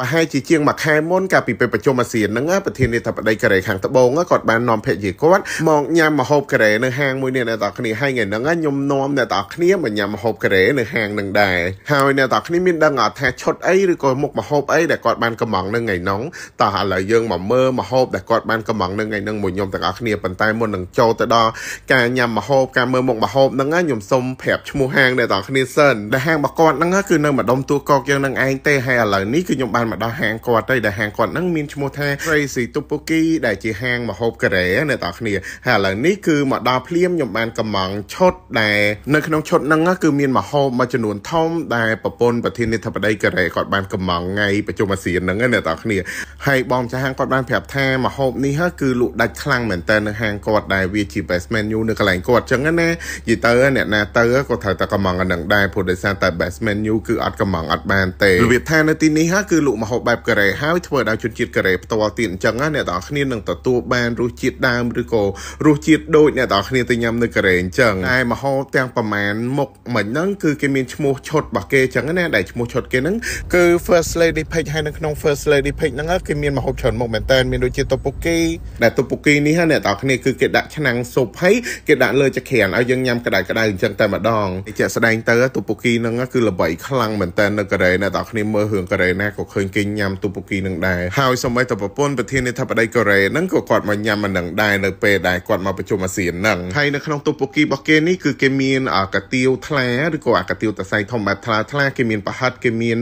ប្រហែលជាជាងមួយខែមុនកាលពីពេលប្រជុំអាស៊ានហ្នឹងប្រធានាធិបតីកូរ៉េខាងត្បូងគាត់បាននាំភេជាគាត់មកញ៉ាំម្ហូបកូរ៉េនៅហាងមួយនេះអ្នកទាំងគ្នាហើយថ្ងៃហ្នឹងខ្ញុំនាំអ្នកទាំងគ្នាមកញ៉ាំម្ហូបកូរ៉េនៅហាងហ្នឹងដែរហើយអ្នកទាំងគ្នាមានដឹងអត់ថាឈុតអីឬក៏មុខម្ហូបអីដែលគាត់បានកំងនៅថ្ងៃហ្នឹងតោះឥឡូវយើងមកមើលម្ហូបដែលគាត់បានកំងនៅថ្ងៃហ្នឹងមួយខ្ញុំទាំងអស់គ្នាប៉ុន្តែមុននឹងចូលទៅដល់ការញ៉ាំម្ហូបការមើលមុខម្ហូបហ្នឹងខ្ញុំសូមប្រាប់ឈ្មោះហាងអ្នកទាំងគ្នាសិនដែលហាងរបស់គាត់ហ្នឹងគឺនៅម្ដុំទួលកកយើងនឹងឯងទេហើយឥឡូវនេះគឺខ្ញុំបានបានមកដល់ហាងគាត់ទេដែលហាងគាត់ហ្នឹងមានឈ្មោះថា Crazy Tteokbokki ដែលជាហាងម្ហូបកូរ៉េអ្នកនរគ្នាហើយឥឡូវនេះគឺមកដល់ភ្លាមខ្ញុំបានកំងឈុតដែលនៅក្នុងឈុតហ្នឹងគឺមានម្ហូបមួយចំនួនធំ ដែលប្រពន្ធប្រធានាធិបតីកូរ៉េគាត់បានកំងថ្ងៃប្រជុំអាស៊ានហ្នឹងអ្នកនរគ្នាហើយបងចាស់ហាងគាត់បានប្រាប់ថាម្ហូបនេះគឺលក់ដាច់ខ្លាំងមែនតើនៅហាងគាត់ដែលវាជា best menu នៅកន្លែងគាត់អញ្ចឹងណានិយាយទៅអ្នកណាទៅគាត់ត្រូវតែកំងអានឹងដែរព្រោះដោយសារតែ best menu គឺអត់កំងអត់បានទេរបៀបថានៅទីនេះគឺលក់មហូបបែបកូរ៉េហើយធ្វើដោយជនជាតិកូរ៉េផ្ទាល់ទៀតអញ្ចឹងណាអ្នកទាំងគ្នានឹងទទួលបានរសជាតិដើមឬក៏រសជាតិដូចអ្នកទាំងគ្នាទៅញ៉ាំនៅកូរ៉េអញ្ចឹងហើយមហូបទាំងប្រមាណមុខមិញហ្នឹងគឺគេមានឈ្មោះឈុតរបស់គេអញ្ចឹងណាដែលឈ្មោះឈុតគេហ្នឹងគឺ First Lady Page ហើយនៅក្នុង First Lady Page ហ្នឹងគេមានមហូបច្រើនមុខមែនតើមានដូចជាតុបូគីដែលតុបូគីនេះហ្នឹងអ្នកទាំងគ្នាគឺគេដាក់ឆ្នាំងស៊ុបហើយគេដាក់លើចក្រានឲ្យយើងញ៉ាំក្តៅក្តៅអញ្ចឹងតែម្ដងជាក់ស្ដែងទៅតុបូគីហ្នឹងគឺល្បីខ្លាំងមែនតើនៅកូរ៉េអ្នកទាំងគ្នាមើលរឿងកូរ៉េណាក៏ឃើញញគេញ៉ាំទូពូគីនឹងដែរហើយសម្បីតប្រពន្ធប្រធានាធិបតីកូរ៉េនឹងក៏គាត់មកញ៉ាំមិននឹងដែរនៅពេលដែលគាត់មកប្រជុំអាស៊ាននឹងហើយនៅក្នុងទូពូគីរបស់គេនេះគឺគេមានអាកាទៀវថ្លាឬក៏អាកាទៀវតសៃធំបែបថ្លាថ្លាគេមានប្រហិតគេមាន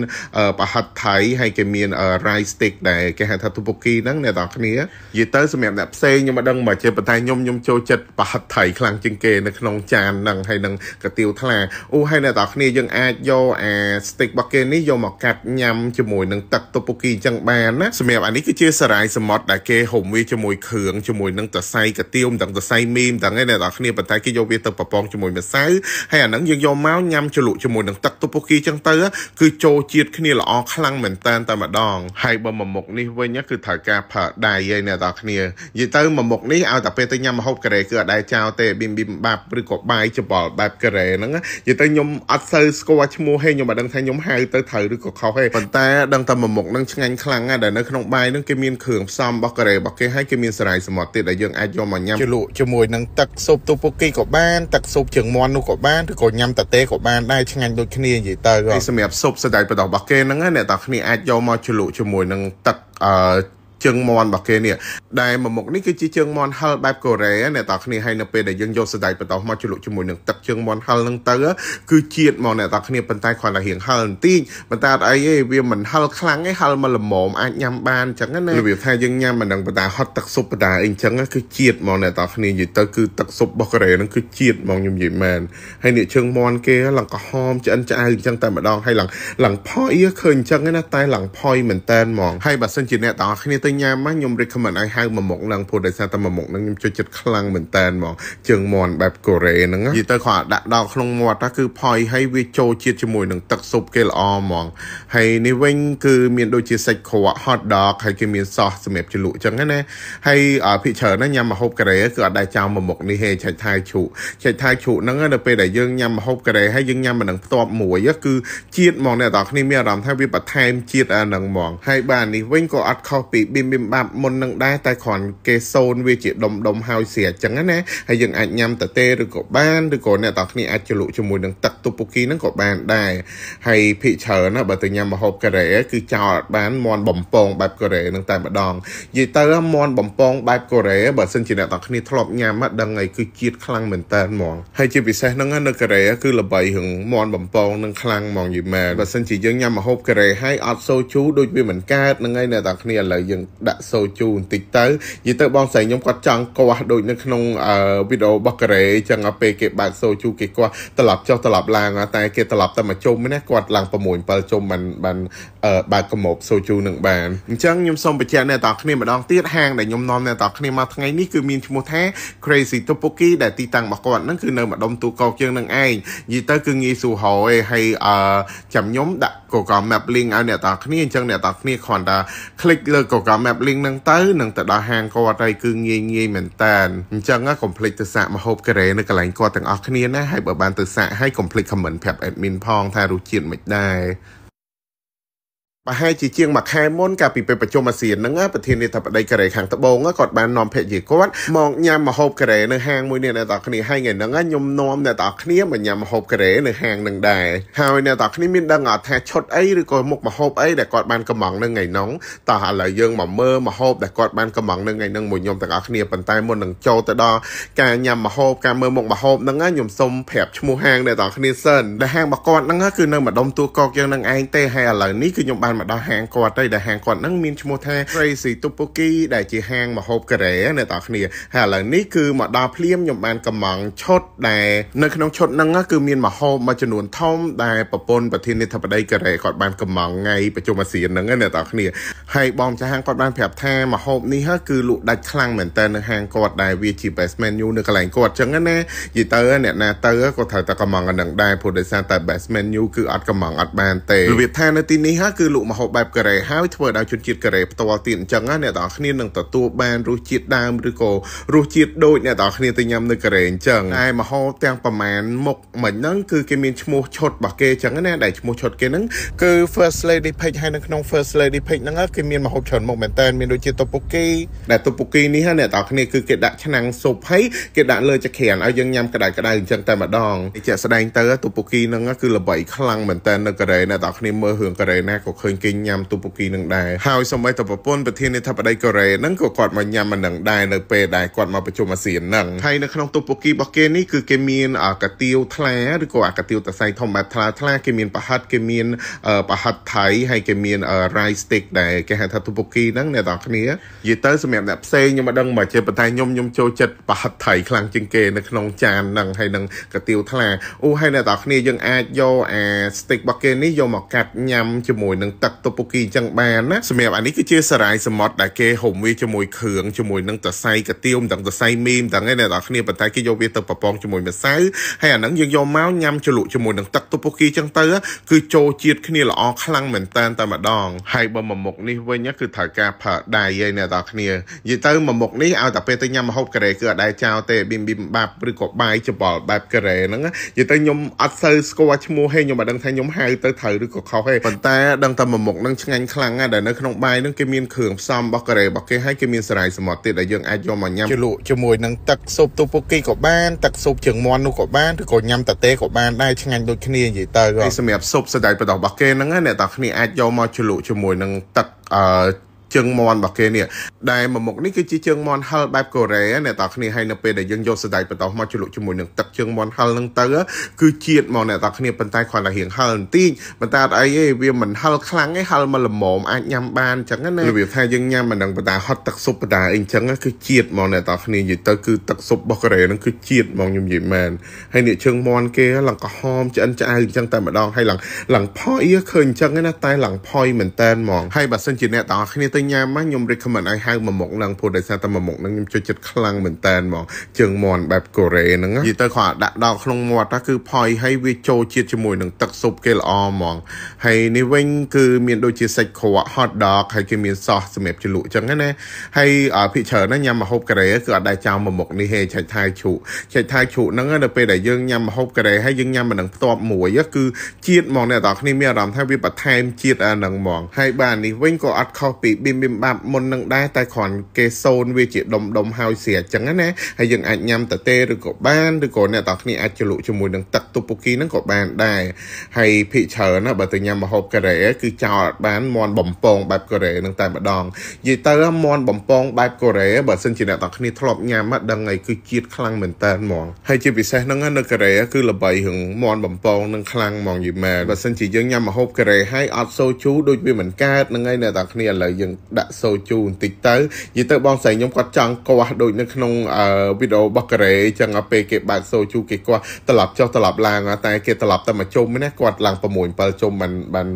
ប្រហិតថៃហើយគេមាន rice stick ដែលគេហៅថាទូពូគីហ្នឹងអ្នកទាំងគ្នានិយាយទៅសម្រាប់អ្នកផ្សេងខ្ញុំមិនដឹងមកជាប៉ុន្តែខ្ញុំខ្ញុំចូលចិត្តប្រហិតថៃខ្លាំងជាងគេនៅក្នុងចានហ្នឹងហើយនឹងកាទៀវថ្លាអូហើយអ្នកទាំងគ្នាយើងអាចយកអា stick របស់គេនេះយកមកកាត់ញ៉ាំជាមួយនឹងទឹកតុបូគីអញ្ចឹងបានណាសម្រាប់អានេះគឺជាសារាយសមុទ្រដែលគេហុំវាជាមួយគ្រឿងជាមួយនឹងតសៃកាទៀមទាំងតសៃមីមទាំងឯអ្នកនរគ្នាប៉ុន្តែគេយកវាទៅប្រពងជាមួយម្សៅហើយអាហ្នឹងយើងយកមកញ៉ាំជ្រលក់ជាមួយនឹងទឹកតុបូគីអញ្ចឹងទៅគឺចូលជាតិគ្នាល្អខ្លាំងមែនតើតែម្ដងហើយបើមួយមុខនេះវិញគឺត្រូវការប្រើដៃឯអ្នកនរគ្នានិយាយទៅមួយមុខនេះឲ្យតែពេលទៅញ៉ាំម្ហូបកូរ៉េគឺអត់ដែរចោលទេប៊ីមប៊ីមបាប់ឬក៏បាយច្បល់បែបកូរ៉េហ្នឹងនិយាយទៅខ្ញុំអត់សូវស្គាល់ឈ្មោះទេខ្ញុំមិនដឹងថាខ្ញុំហៅទៅត្រូវឬក៏ខុសទេប៉ុន្តែដឹងតែតែមួយមុខនឹងឆ្ងាញ់ខ្លាំងណាស់ដែលនៅក្នុងបាយនឹងគេមានគ្រឿងផ្សំរបស់កូរ៉េរបស់គេហើយគេមានសារាយសមុទ្រទៀតដែលយើងអាចយកមកញ៉ាំជាលក់ជាមួយនឹងទឹកស៊ុបទូពុកីក៏បានទឹកស៊ុបជើងមាន់នោះក៏បានឬក៏ញ៉ាំតាតេក៏បានដែរឆ្ងាញ់ដូចគ្នានិយាយទៅគេសម្រាប់ស៊ុបសារាយបដោះរបស់គេហ្នឹងណាអ្នកតាគ្នាអាចយកមកជ្រលក់ជាមួយនឹងទឹកអឺជើងមន់របស់គេនេះដែលមួយមុខនេះគឺជាជើងមន់ហិលបែបកូរ៉េអ្នកតាគ្នាហើយនៅពេលដែលយើងយកសណ្តែកបន្តោសមកជ្រលក់ជាមួយនឹងទឹកជើងមន់ហិលហ្នឹងទៅគឺជាតិមកអ្នកតាគ្នាប៉ុន្តែគ្រាន់តែរៀងហិលបន្តិចប៉ុន្តែអត់អីទេវាមិនហិលខ្លាំងទេហិលមកល្មមអាចញ៉ាំបានអញ្ចឹងណារបៀបថាយើងញ៉ាំមិនដឹងប៉ុន្តែហត់ទឹកស៊ុបប៉ុន្តែអីអញ្ចឹងគឺជាតិមកអ្នកតាគ្នានិយាយទៅគឺទឹកស៊ុបរបស់កូរ៉េហ្នឹងគឺជាតិមកខ្ញុំនិយាយមែនហើយអ្នកជើងមន់គេឡើងក្ហមឆ្អិនឆ្អៅអញ្ចឹងតែម្ដងហើយឡើងឡើងផុយឃើញអញ្ចឹងណាតែឡើងផុយមែនតែនហ្មងហើយបើសិនជាអ្នកតាគ្នាទៅញ៉ាំមកខ្ញុំ recommend ឲ្យមួយមុខហ្នឹងព្រោះដោយសារតែមួយមុខហ្នឹងខ្ញុំចូលចិត្តខ្លាំងមែនតើហ្មងជើងមន់បែបកូរ៉េហ្នឹងនិយាយទៅគាត់ដាក់ដល់ក្នុងមាត់ថាគឺផុយហើយវាចូលជាតិជាមួយនឹងទឹកស៊ុបគេល្អហ្មងហើយនេះវិញ គឺមានដូចជាសាច់ក្រក hot dog ហើយគេមានសោសសម្រាប់ជ្រលក់អញ្ចឹងណាហើយភិកច្រើនញ៉ាំម្ហូបកូរ៉េគឺអត់ដែរចោលមួយមុខនេះទេឆៃថៃជ្រូកឆៃថៃជ្រូកហ្នឹងដល់ពេលដែលយើងញ៉ាំម្ហូបកូរ៉េហើយយើងញ៉ាំមិននឹងផ្ទាប់មួយគឺជាតិហ្មងអ្នកនរគ្នាមានអារម្មណ៍ថាវាបន្ថែមជាតិអាហ្នឹងហ្មងហើយបាទនេះវិញក៏អត់ខុសពីប៊ីមប៊ីមបាប់មុននឹងដែរតែគ្រាន់គេសូនវាជាដុំដុំហើយស្រាអញ្ចឹងណាហើយយើងអាចញ៉ាំតទេឬក៏បានឬក៏អ្នកទាំងគ្នាអាចជ្រលក់ជាមួយនឹងទឹកទុពូគីហ្នឹងក៏បានដែរហើយភិកច្រើនណាបើទៅញ៉ាំម្ហូបកូរ៉េគឺចោលបានមន់បំពងបែបកូរ៉េហ្នឹងតែម្ដងនិយាយទៅមន់បំពងបែបកូរ៉េបើសិនជាអ្នកទាំងគ្នាធ្លាប់ញ៉ាំមកដឹងហើយគឺជាតិខ្លាំងមែនតើហ្មងហើយជាពិសេសហ្នឹងនៅកូរ៉េគឺល្បីរឿងមន់បំពងនឹងខ្លាំងហ្មងយីមែនបើសិនជាយើងញ៉ាំម្ហូបកូរ៉េហើយអត់សូជូដូចវាមិនកើតហ្នឹងហើយអ្នកទាំងគ្នាឥឡូវយើងដាក់សូជូបន្តិចទៅនិយាយទៅបងស្រីខ្ញុំគាត់ចង់គាស់ដូច នៅក្នុងវីដេអូរបស់កូរ៉េចឹងពេលគេបើកសូជូគេគាស់ត្រឡប់ចុះត្រឡប់ឡើងតែ គេត្រឡប់តែមកជុំណាគាត់ឡើង6 7ជុំបានបានបើកកម្រប់សូជូនឹងបានអញ្ចឹងខ្ញុំសូមបញ្ជាក់អ្នកទាំងគ្នាម្ដងទៀតហាងដែលខ្ញុំនាំអ្នកទាំងគ្នាមកថ្ងៃនេះគឺមានឈ្មោះថា Crazy Tteokbokki ដែលទីតាំងរបស់គាត់ហ្នឹងគឺនៅម្ដុំទូកោកជាងនឹងឯងនិយាយទៅគឺងាយស្រួលហៅឯងហើយអឺចាំខ្ញុំដាក់ Google Map link ឲ្យអ្នកទាំងគ្នាអញ្ចឹងអ្នកទាំងគ្នាគ្រាន់តែ click លើ Google Map link ហ្នឹងទៅនឹងទៅដល់ហាងគាត់ហើយគឺងាយងាយមែនតានអញ្ចឹងកុំភ្លេចទៅសាកមហូបកូរ៉េនៅកន្លែងគាត់ទាំងអស់គ្នាណាហើយបើបានទៅសាកហើយកុំភ្លេច comment ប្រាប់ admin ផងថារសជាតិមិនដែរប្រហែលជាជាងមួយខែមុនកាលពីពេលប្រជុំអាស៊ានហ្នឹងប្រធានាធិបតីកូរ៉េខាងត្បូងគាត់បាននាំភេជាគាត់មកញ៉ាំម្ហូបកូរ៉េនៅហាងមួយនេះអ្នកទាំងគ្នាហើយថ្ងៃហ្នឹងខ្ញុំនាំអ្នកទាំងគ្នាមកញ៉ាំម្ហូបកូរ៉េនៅហាងហ្នឹងដែរហើយអ្នកទាំងគ្នាមានដឹងអត់ថាឈុតអីឬក៏មុខម្ហូបអីដែលគាត់បានកំងនៅថ្ងៃហ្នឹងតោះឥឡូវយើងមកមើលម្ហូបដែលគាត់បានកំងនៅថ្ងៃហ្នឹងមួយខ្ញុំទាំងអស់គ្នាប៉ុន្តែមុននឹងចូលទៅដល់ការញ៉ាំម្ហូបការមើលមុខម្ហូបហ្នឹងខ្ញុំសូមប្រាប់ឈ្មោះហាងអ្នកទាំងគ្នាសិនដែលហាងរបស់គាត់ហ្នឹងគឺនៅម្ដុំទួលកកយើងនឹងឯងទេហើយឥឡូវនេះគឺខ្ញុំបានបានមកដល់ហាងគាត់ទេដែលហាងគាត់ហ្នឹងមានឈ្មោះថា Crazy Tteokbokki ដែលជាហាងម្ហូបកូរ៉េអ្នកនរគ្នាហើយឥឡូវនេះគឺមកដល់ភ្លាមខ្ញុំបានកំងឈុតដែលនៅក្នុងឈុតហ្នឹងគឺមានម្ហូបមួយចំនួនធំ ដែលប្រពន្ធប្រធានាធិបតីកូរ៉េគាត់បានកំងថ្ងៃប្រជុំអាស៊ានហ្នឹងអ្នកនរគ្នាហើយបងចាស់ហាងគាត់បានប្រាប់ថាម្ហូបនេះគឺលក់ដាច់ខ្លាំងមែនតើនៅហាងគាត់ដែលវាជា best menu នៅកន្លែងគាត់អញ្ចឹងណានិយាយទៅអ្នកណាទៅគាត់ត្រូវតែកំងអានឹងដែរព្រោះដោយសារតែ best menu គឺអត់កំងអត់បានទេរបៀបថានៅទីនេះគឺលក់ម្ហូបបែបកូរ៉េហើយធ្វើដោយជនជាតិកូរ៉េផ្ទាល់ទៀតអញ្ចឹងណាអ្នកទាំងគ្នានឹងទទួលបានរសជាតិដើមឬក៏រសជាតិដូចអ្នកទាំងគ្នាទៅញ៉ាំនៅកូរ៉េអញ្ចឹងហើយម្ហូបទាំងប្រមាណមុខមិញហ្នឹងគឺគេមានឈ្មោះឈុតរបស់គេអញ្ចឹងណាដែលឈ្មោះឈុតគេហ្នឹងគឺ First Lady Page ហើយនៅក្នុង First Lady Page ហ្នឹងគេមានម្ហូបច្រើនមុខមែនតើមានដូចជាតុបូគីដែលតុបូគីនេះហ្នឹងអ្នកទាំងគ្នាគឺគេដាក់ឆ្នាំងស៊ុបហើយគេដាក់លើចក្រានឲ្យយើងញ៉ាំក្តៅក្តៅអញ្ចឹងតែម្ដងជាក់ស្ដែងទៅតុបូគីហ្នឹងគឺល្បីខ្លាំងមែនតើនៅកូរ៉េអ្នកទាំងគ្នាមើលរឿងកូរ៉េណាក៏ឃើញញគេញ៉ាំទូបុគីនឹងដែរហើយសម្បីតប្រពន្ធប្រធានាធិបតីកូរ៉េនឹងក៏គាត់មកញ៉ាំមិននឹងដែរនៅពេលដែលគាត់មកប្រជុំអាស៊ាននឹងហើយនៅក្នុងទូបុគីរបស់គេនេះគឺគេមានអាកាទៀវថ្លាឬក៏អាកាទៀវតសៃធំបែបថ្លាថ្លាគេមានប្រហិតគេមានប្រហិតថៃហើយគេមាន rice stick ដែលគេហៅថាទូបុគីហ្នឹងអ្នកនរគ្នានិយាយទៅសម្រាប់អ្នកផ្សេងខ្ញុំមិនដឹងមកជាប៉ុន្តែខ្ញុំខ្ញុំចូលចិត្តប្រហិតថៃខ្លាំងជាងគេនៅក្នុងចានហ្នឹងហើយនឹងកាទៀវថ្លាអូហើយអ្នកនរគ្នាយើងអាចយកអា stick របស់គេនេះយកមកកាត់ញ៉ាំជាមួយនឹងទឹកតុពុគីអញ្ចឹងបានណាសម្រាប់អានេះគឺជាសារាយសមុទ្រដែលគេហុំវាជាមួយគ្រឿងជាមួយនឹងតសៃកាទៀមទាំងតសៃមីមទាំងឯអ្នកនរគ្នាប៉ុន្តែគេយកវាទៅប្រប៉ងជាមួយម្សៅហើយអាហ្នឹងយើងយកមកញ៉ាំជ្រលក់ជាមួយនឹងទឹកតុពុគីអញ្ចឹងទៅគឺចូលជាតិគ្នាល្អខ្លាំងមែនតើតែម្ដងហើយបើមួយមុខនេះវិញគឺត្រូវការប្រើដៃឯអ្នកនរគ្នានិយាយទៅមួយមុខនេះឲ្យតែពេលទៅញ៉ាំម្ហូបកូរ៉េគឺអត់ដែរចោលទេប៊ីមប៊ីមបាប់ឬក៏បាយច្បល់បែបកូរ៉េហ្នឹងនិយាយទៅខ្ញុំអត់សូវស្គាល់ឈ្មោះហេខ្ញុំមិនដឹងថាខ្ញុំហៅទៅត្រូវឬក៏ខុសទេប៉ុន្តែដឹងតែមួយមុខនឹងឆ្ងាញ់ខ្លាំងណាស់ដែលនៅក្នុងបាយនឹងគេមានគ្រឿងផ្សំរបស់កូរ៉េរបស់គេហើយគេមានសារាយសមុទ្រទៀតដែលយើងអាចយកមកញ៉ាំជាលក់ជាមួយនឹងទឹកស៊ុបទូពុកីក៏បានទឹកស៊ុបជើងមាន់នោះក៏បានឬក៏ញ៉ាំតាតេក៏បានដែរឆ្ងាញ់ដូចគ្នានិយាយទៅហើយសម្រាប់ស៊ុបសណ្តែកបណ្ដោះរបស់គេហ្នឹងណាអ្នកតាគ្នាអាចយកមកជ្រលក់ជាមួយនឹងទឹកអឺជើងមន់របស់គេនេះដែលមួយមុខនេះគឺជាជើងមន់ហិលបែបកូរ៉េអ្នកតើគ្នាហើយនៅពេលដែលយើងយកសណ្តែកបន្តោសមកជ្រលក់ជាមួយនឹងទឹកជើងមន់ហិលហ្នឹងទៅគឺជាតិមកអ្នកតើគ្នាប៉ុន្តែគ្រាន់តែរៀងហិលបន្តិចប៉ុន្តែអត់អីទេវាមិនហិលខ្លាំងទេហិលមកល្មមអាចញ៉ាំបានអញ្ចឹងណារបៀបថាយើងញ៉ាំមិនដឹងប៉ុន្តែហត់ទឹកស៊ុបប៉ុន្តែអីអញ្ចឹងគឺជាតិមកអ្នកតើគ្នានិយាយទៅគឺទឹកស៊ុបរបស់កូរ៉េហ្នឹងគឺជាតិមកខ្ញុំនិយាយមែនហើយអ្នកជើងមន់គេឡើងក៏ហោមឆ្អិនឆ្អៅអញ្ចឹងតែម្ដងហើយឡើងឡើងផុយឃើញអញ្ចឹងណាតែឡើងផុយមែនតែនហ្មងហើយបើសិនជាអ្នកតើគ្នាទៅពេលញ៉ាំមកខ្ញុំ recommend ឲ្យហៅមួយមុខហ្នឹងព្រោះដោយសារតែមួយមុខហ្នឹងខ្ញុំចូលចិត្តខ្លាំងមែនតើហ្មង ជើងមាន់បែបកូរ៉េហ្នឹងនិយាយទៅគាត់ដាក់ដល់ក្នុងមាត់ថាគឺផុយហើយវាចូលជាតិជាមួយនឹងទឹកស៊ុបគេល្អហ្មងហើយនេះវិញគឺមានដូចជាសាច់ក្រក hot dog ហើយគេមានសោសសម្រាប់ជ្រលក់អញ្ចឹងណាហើយភិកច្រើនញ៉ាំម្ហូបកូរ៉េគឺអត់ដែលចោលមួយមុខនេះទេឆៃថៃជ្រូកឆៃថៃជ្រូកហ្នឹងដល់ពេលដែលយើងញ៉ាំម្ហូបកូរ៉េហើយយើងញ៉ាំមិននឹងផ្ទាប់មួយគឺជាតិហ្មងអ្នកទាំងគ្នាមានអារម្មណ៍ថាវាបន្ថែមជាតិអាហ្នឹងហ្មងហើយបាទនេះវិញក៏អត់ខុសពីបៀមបៀមបាប់មុននឹងដែរតែគ្រាន់គេសូនវាជាដុំដុំហើយស្រាអញ្ចឹងណាហើយយើងអាចញ៉ាំតាទេឬក៏បានឬក៏អ្នកទាំងគ្នាអាចជ្រលក់ជាមួយនឹងទឹកទុពគីហ្នឹងក៏បានដែរហើយភិកច្រើនណាបើទៅញ៉ាំម្ហូបកូរ៉េគឺចោលបានមន់បំពងបែបកូរ៉េនឹងតែម្ដងនិយាយទៅមន់បំពងបែបកូរ៉េបើសិនជាអ្នកទាំងគ្នាធ្លាប់ញ៉ាំមកដឹងហើយគឺជាតិខ្លាំងមែនតើហ្មងហើយជាពិសេសហ្នឹងនៅកូរ៉េគឺល្បីរឿងមន់បំពងនឹងខ្លាំងហ្មងយីមែនបើសិនជាយើងញ៉ាំម្ហូបកូរ៉េហើយអត់សូជូដូចវាមិនកើតហ្នឹងហើយអ្នកទាំងគ្នាឥឡូវយើងដាក់សូជូបន្តិចទៅនិយាយទៅបងស្រីខ្ញុំគាត់ចង់គាស់ដូច នៅក្នុងវីដេអូរបស់កូរ៉េចឹងទៅពេលគេបើកសូជូគេគាស់ត្រឡប់ចុះត្រឡប់ឡើងតែគេត្រឡប់តែមកជុំណាគាត់ឡើង6 7ជុំបានបាន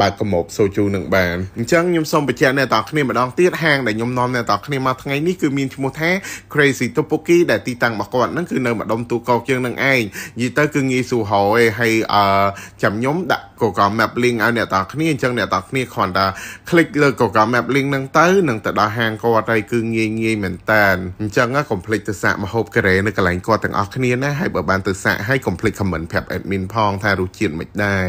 បើកកម្រោបសូជូនឹងបានអញ្ចឹងខ្ញុំសូមបញ្ជាក់អ្នកទាំងគ្នាម្ដងទៀតហាងដែលខ្ញុំនាំអ្នកទាំងគ្នាមកថ្ងៃនេះគឺមានឈ្មោះថា Crazy Tteokbokki ដែលទីតាំងរបស់គាត់ហ្នឹងគឺនៅម្ដុំទូកោកជាងនឹងឯងនិយាយទៅគឺងាយស្រួលហៅឯងហើយអឺចាំខ្ញុំដាក់ Google Map link ឲ្យអ្នកទាំងគ្នាអញ្ចឹងអ្នកទាំងគ្នាគ្រាន់តែ click លើ Google ដល់ map link ហ្នឹងទៅនឹងទៅដល់ហាងគាត់ហើយគឺ ងាយងាយមែនតានអញ្ចឹងកុំភ្លេចទៅសាកមហូបកូរ៉េនៅកន្លែងគាត់ទាំងអស់គ្នាណាហើយបើបានទៅសាកហើយកុំភ្លេច comment ប្រាប់ admin ផងថារសជាតិមិនដែរ